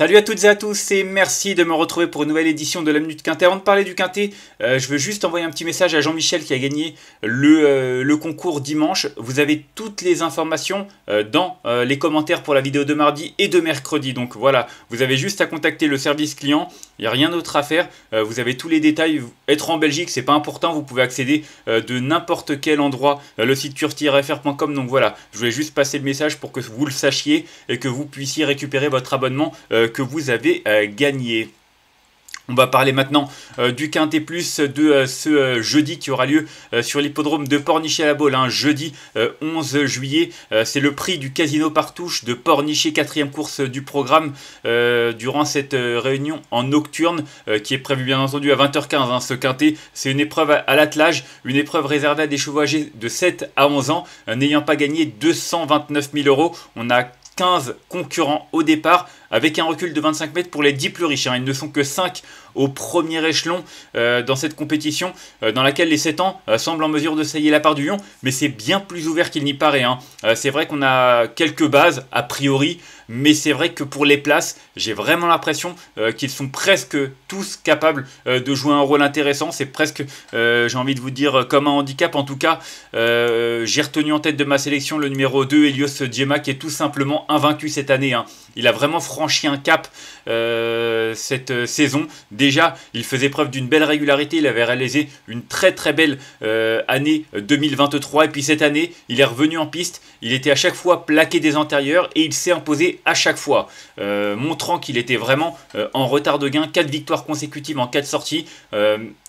Salut à toutes et à tous et merci de me retrouver pour une nouvelle édition de la Minute Quintet. Avant de parler du Quintet, euh, je veux juste envoyer un petit message à Jean-Michel qui a gagné le, euh, le, concours dimanche. Vous avez toutes les informations euh, dans les commentaires pour la vidéo de mardi et de mercredi. Donc voilà, vous avez juste à contacter le service client, il n'y a rien d'autre à faire. vous avez tous les détails. Être en Belgique, c'est pas important, vous pouvez accéder de n'importe quel endroit, le site curtirfr.com. Donc voilà, je voulais juste passer le message pour que vous le sachiez et que vous puissiez récupérer votre abonnement que vous avez euh, gagné. On va parler maintenant euh, du Quintet Plus de euh, ce jeudi qui aura lieu sur l'hippodrome de Pornichet à la Baule, hein, jeudi 11 juillet. C'est le prix du Casino Partouche de Pornichet, quatrième course du programme durant cette réunion en nocturne qui est prévue bien entendu à 20h15. Hein, ce Quintet, c'est une épreuve à, à l'attelage, une épreuve réservée à des chevaux âgés de 7 à 11 ans, n'ayant pas gagné 229 000 euros. On a 15 concurrents au départ avec un recul de 25 mètres pour les 10 plus riches. Hein. Ils ne sont que 5 au premier échelon euh, dans cette compétition euh, dans laquelle les 7 ans euh, semblent en mesure de sailler la part du lion, mais c'est bien plus ouvert qu'il n'y paraît. Hein. c'est vrai qu'on a quelques bases, a priori, mais c'est vrai que pour les places, j'ai vraiment l'impression qu'ils sont presque tous capables de jouer un rôle intéressant. C'est presque, j'ai envie de vous dire, comme un handicap. En tout cas, j'ai retenu en tête de ma sélection le numéro 2, Elios Djema, qui est tout simplement invaincu cette année. Hein. Il a vraiment franchement franchi un cap euh, cette euh, saison. Déjà, il faisait preuve d'une belle régularité, il avait réalisé une très très belle euh, année 2023, et puis cette année, il est revenu en piste, il était à chaque fois plaqué des antérieurs, et il s'est imposé à chaque fois, montrant qu'il était vraiment en retard de gain, 4 victoires consécutives en 4 sorties.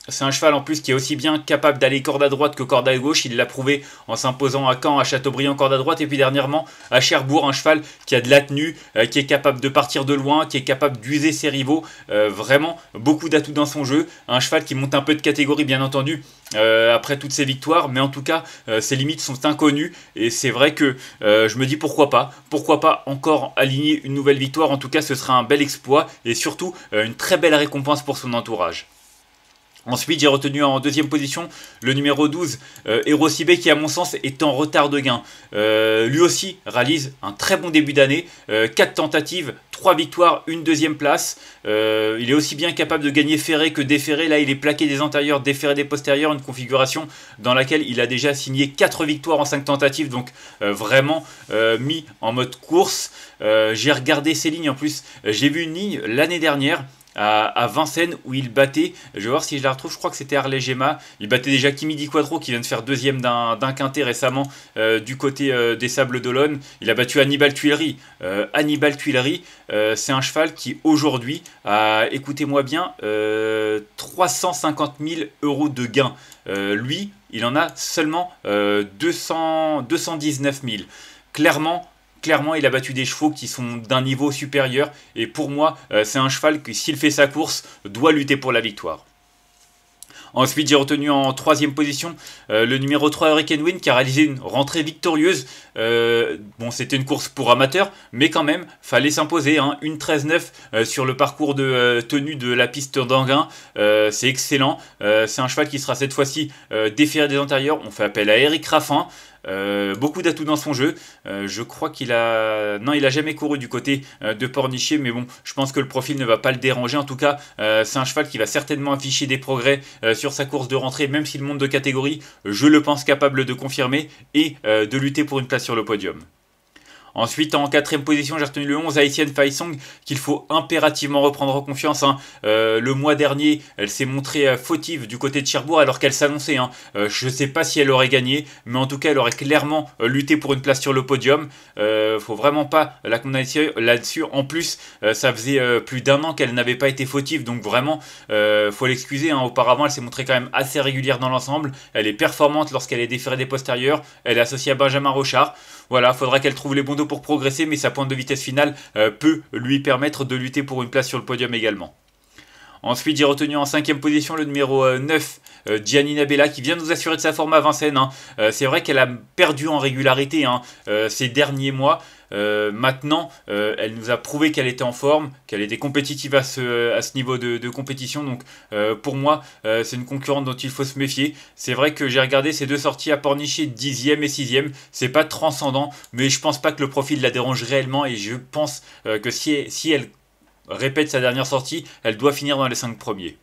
C'est un cheval en plus qui est aussi bien capable d'aller corde à droite que corde à gauche. Il l'a prouvé en s'imposant à Caen, à Châteaubriand, corde à droite. Et puis dernièrement, à Cherbourg, un cheval qui a de la tenue, euh, qui est capable de partir de loin, qui est capable d'user ses rivaux. Euh, vraiment beaucoup d'atouts dans son jeu. Un cheval qui monte un peu de catégorie, bien entendu, euh, après toutes ses victoires. Mais en tout cas, ses limites sont inconnues. Et c'est vrai que je me dis pourquoi pas. Pourquoi pas encore aligner une nouvelle victoire. En tout cas, ce sera un bel exploit. Et surtout, une très belle récompense pour son entourage. Ensuite, j'ai retenu en deuxième position le numéro 12, euh, Erosibé, qui à mon sens est en retard de gain. Euh, lui aussi réalise un très bon début d'année, 4 euh, tentatives, 3 victoires, une deuxième place. Euh, il est aussi bien capable de gagner ferré que déferré. Là, il est plaqué des antérieurs, déferré des postérieurs, une configuration dans laquelle il a déjà signé 4 victoires en 5 tentatives, donc vraiment mis en mode course. j'ai regardé ses lignes en plus, j'ai vu une ligne l'année dernière à, Vincennes où il battait, je vais voir si je la retrouve, je crois que c'était Arlé Gemma, il battait déjà Kimi Di Quadro qui vient de faire deuxième d'un quintet récemment euh, du côté euh, des Sables d'Olonne, il a battu Hannibal Tuileries. Euh, Hannibal Tuileries, c'est un cheval qui aujourd'hui a, écoutez-moi bien, 350 000 euros de gains. lui, il en a seulement 200, 219 000. Clairement, clairement il a battu des chevaux qui sont d'un niveau supérieur et pour moi euh, c'est un cheval qui s'il fait sa course doit lutter pour la victoire. Ensuite, j'ai retenu en troisième position euh, le numéro 3 Hurricane Win qui a réalisé une rentrée victorieuse. Euh, bon, c'était une course pour amateurs, mais quand même, fallait s'imposer. Hein. une 13-9 sur le parcours de tenue de la piste d'Anguin. c'est excellent. c'est un cheval qui sera cette fois-ci déféré des antérieurs. On fait appel à Eric Raffin. Euh, beaucoup d'atouts dans son jeu. Euh, je crois qu'il a... Non, il a jamais couru du côté euh, de Pornichier mais bon, je pense que le profil ne va pas le déranger. En tout cas, c'est un cheval qui va certainement afficher des progrès sur sa course de rentrée, même s'il monte de catégorie. Je le pense capable de confirmer et de lutter pour une place sur le podium. Ensuite, en quatrième position, j'ai retenu le 11, Haïtienne Faisong, qu'il faut impérativement reprendre confiance. Hein. Euh, le mois dernier, elle s'est montrée euh, fautive du côté de Cherbourg alors qu'elle s'annonçait. Hein. Euh, je ne sais pas si elle aurait gagné, mais en tout cas, elle aurait clairement lutté pour une place sur le podium. ne faut vraiment pas la condamner là-dessus. En plus, ça faisait plus d'un an qu'elle n'avait pas été fautive, donc vraiment, faut l'excuser. Hein. Auparavant, elle s'est montrée quand même assez régulière dans l'ensemble. Elle est performante lorsqu'elle est déférée des postérieurs. Elle est associée à Benjamin Rochard. Voilà, faudra qu'elle trouve les bons dos pour progresser, mais sa pointe de vitesse finale euh, peut lui permettre de lutter pour une place sur le podium également. Ensuite, j'ai retenu en cinquième position le numéro 9, euh, euh, Giannina Bella, qui vient nous assurer de sa forme à Vincennes. Hein. Euh, c'est vrai qu'elle a perdu en régularité hein, ces derniers mois. maintenant, elle nous a prouvé qu'elle était en forme, qu'elle était compétitive à ce, à ce niveau de, compétition. Donc, pour moi, c'est une concurrente dont il faut se méfier. C'est vrai que j'ai regardé ces deux sorties à Pornichet, 10e et 6e. C'est pas transcendant, mais je pense pas que le profil la dérange réellement. Et je pense que si, si elle répète sa dernière sortie, elle doit finir dans les 5 premiers.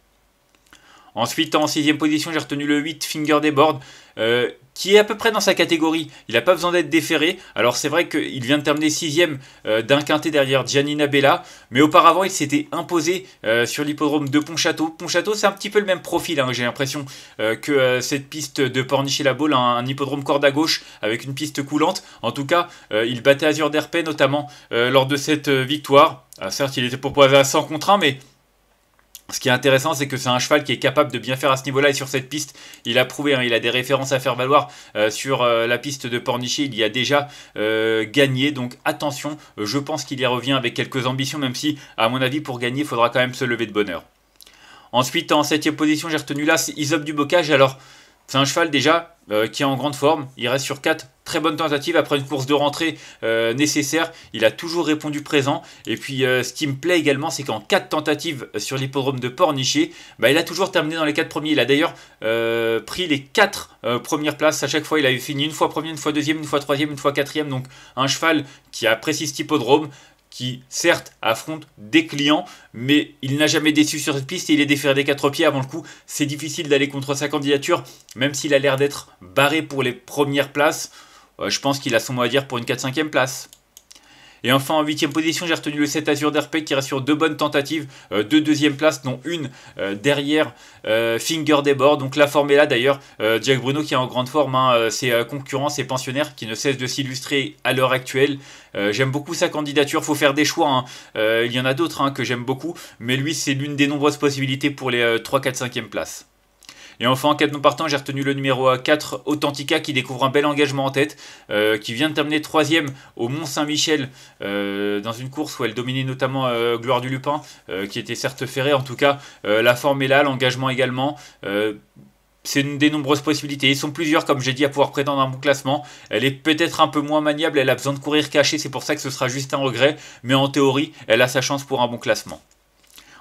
Ensuite, en sixième position, j'ai retenu le 8 Finger des Boards, euh, qui est à peu près dans sa catégorie. Il n'a pas besoin d'être déféré. Alors c'est vrai qu'il vient de terminer sixième ème euh, d'un quintet derrière Giannina Bella, mais auparavant il s'était imposé euh, sur l'hippodrome de Pontchâteau. Pontchâteau, c'est un petit peu le même profil, hein, j'ai l'impression, que cette piste de Pornichet la Baule, un, un, hippodrome corde à gauche avec une piste coulante. En tout cas, il battait Azur d'Herpé notamment lors de cette victoire. Ah, certes, il était proposé à 100 contre 1, mais ce qui est intéressant, c'est que c'est un cheval qui est capable de bien faire à ce niveau-là et sur cette piste, il a prouvé, hein, il a des références à faire valoir euh, sur euh, la piste de Pornichet, il y a déjà euh, gagné, donc attention, je pense qu'il y revient avec quelques ambitions, même si, à mon avis, pour gagner, il faudra quand même se lever de bonheur. Ensuite, en septième position, j'ai retenu là, c'est Isop du Bocage, alors c'est un cheval déjà qui est en grande forme, il reste sur 4 Très bonne tentative après une course de rentrée euh, nécessaire. Il a toujours répondu présent. Et puis euh, ce qui me plaît également, c'est qu'en 4 tentatives sur l'hippodrome de Pornichet, bah, il a toujours terminé dans les 4 premiers. Il a d'ailleurs euh, pris les 4 premières places. À chaque fois, il a eu fini une fois premier, une fois deuxième, une fois troisième, une fois quatrième. Donc un cheval qui apprécie cet hippodrome qui certes affronte des clients, mais il n'a jamais déçu sur cette piste et il est déféré des quatre pieds avant le coup. C'est difficile d'aller contre sa candidature, même s'il a l'air d'être barré pour les premières places. Euh, je pense qu'il a son mot à dire pour une 4-5e place. Et enfin, en 8 huitième position, j'ai retenu le 7 Azure d'RP qui reste sur deux bonnes tentatives, euh, deux deuxièmes places, dont une euh, derrière Finger des Donc la forme est là d'ailleurs. Jack Bruno qui est en grande forme, hein, ses concurrents, ses pensionnaires qui ne cessent de s'illustrer à l'heure actuelle. j'aime beaucoup sa candidature, faut faire des choix. Hein. il y en a d'autres hein, que j'aime beaucoup, mais lui, c'est l'une des nombreuses possibilités pour les 3, 4, 5e places. Et enfin, en de non partant, j'ai retenu le numéro 4, Authentica, qui découvre un bel engagement en tête, euh, qui vient de terminer 3 au Mont-Saint-Michel, euh, dans une course où elle dominait notamment euh, Gloire du Lupin, qui était certes ferré En tout cas, la forme est là, l'engagement également c'est une des nombreuses possibilités. Ils sont plusieurs, comme j'ai dit, à pouvoir prétendre un bon classement. Elle est peut-être un peu moins maniable, elle a besoin de courir caché, c'est pour ça que ce sera juste un regret, mais en théorie, elle a sa chance pour un bon classement.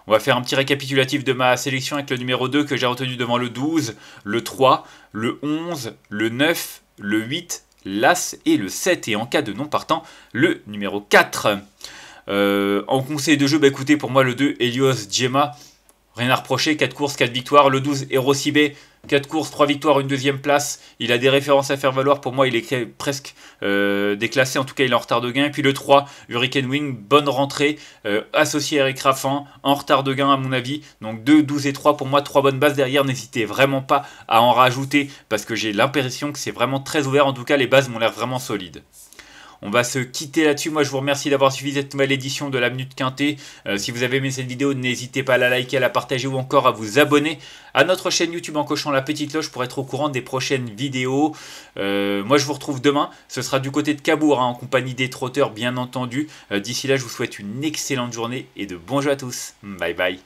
On va faire un petit récapitulatif de ma sélection avec le numéro 2 que j'ai retenu devant le 12, le 3, le 11, le 9, le 8, l'As et le 7. Et en cas de non partant, le numéro 4. Euh, en conseil de jeu, bah, écoutez, pour moi le 2, Helios Gemma, rien à reprocher, 4 courses, 4 victoires. Le 12, Hero 6 4 courses, 3 victoires, une deuxième place. Il a des références à faire valoir. Pour moi, il est presque euh, déclassé. En tout cas, il est en retard de gain. Et puis le 3, Hurricane Wing, bonne rentrée, euh, associé à Eric Raffin, en retard de gain à mon avis. Donc 2, 12 et 3, pour moi, 3 bonnes bases derrière. N'hésitez vraiment pas à en rajouter parce que j'ai l'impression que c'est vraiment très ouvert. En tout cas, les bases m'ont l'air vraiment solides. On va se quitter là-dessus. Moi, je vous remercie d'avoir suivi cette nouvelle édition de la Minute Quintée. Euh, si vous avez aimé cette vidéo, n'hésitez pas à la liker, à la partager ou encore à vous abonner à notre chaîne YouTube en cochant la petite cloche pour être au courant des prochaines vidéos. Euh, moi, je vous retrouve demain. Ce sera du côté de Cabourg, hein, en compagnie des trotteurs, bien entendu. Euh, d'ici là, je vous souhaite une excellente journée et de bons jeux à tous. Bye bye.